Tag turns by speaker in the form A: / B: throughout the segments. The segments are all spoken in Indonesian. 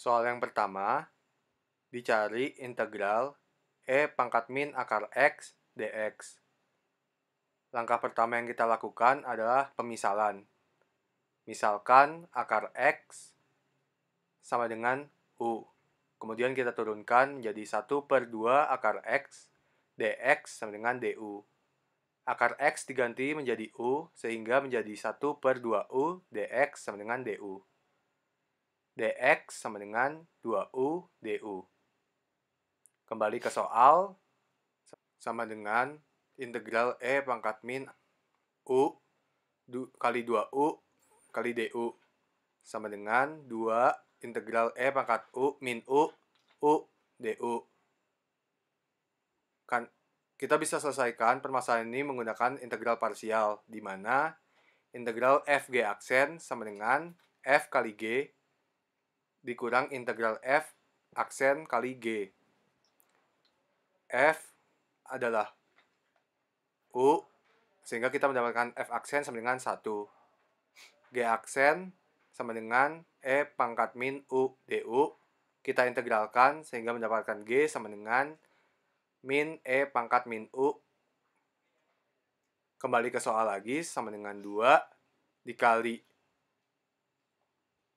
A: Soal yang pertama, dicari integral E pangkat min akar X dx. Langkah pertama yang kita lakukan adalah pemisalan. Misalkan akar X sama dengan U. Kemudian kita turunkan menjadi 1 per 2 akar X dx sama dengan du. Akar X diganti menjadi U sehingga menjadi 1 per 2U dx sama dengan du dx sama dengan 2u du. Kembali ke soal, sama dengan integral e pangkat min u du, kali 2u kali du sama dengan 2 integral e pangkat u min u u du. Kan kita bisa selesaikan permasalahan ini menggunakan integral parsial di mana integral fg aksen sama dengan f kali g dikurang integral f aksen kali g. F adalah U, sehingga kita mendapatkan F aksen sama dengan 1. G aksen sama dengan E pangkat min U DU. Kita integralkan sehingga mendapatkan G sama dengan min E pangkat min U. Kembali ke soal lagi sama dengan 2 dikali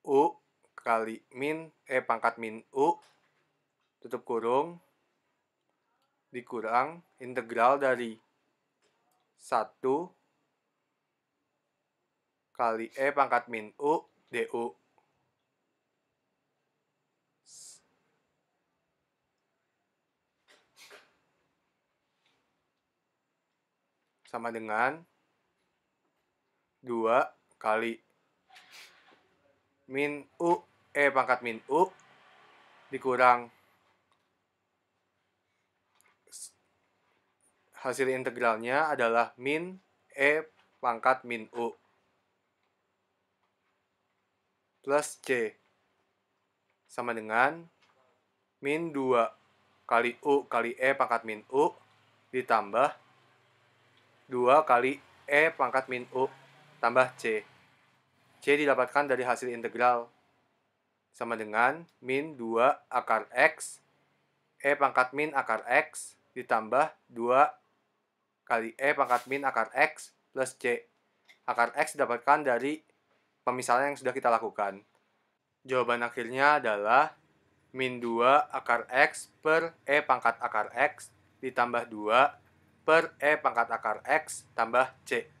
A: U kali min eh pangkat min u tutup kurung dikurang integral dari 1 kali e pangkat min u du sama dengan 2 kali min u E pangkat min U dikurang hasil integralnya adalah min E pangkat min U plus C sama dengan min 2 kali U kali E pangkat min U ditambah 2 kali E pangkat min U tambah C. C didapatkan dari hasil integral sama dengan min 2 akar X, E pangkat min akar X ditambah 2 kali E pangkat min akar X plus C. Akar X didapatkan dari pemisalan yang sudah kita lakukan. Jawaban akhirnya adalah min 2 akar X per E pangkat akar X ditambah 2 per E pangkat akar X tambah C.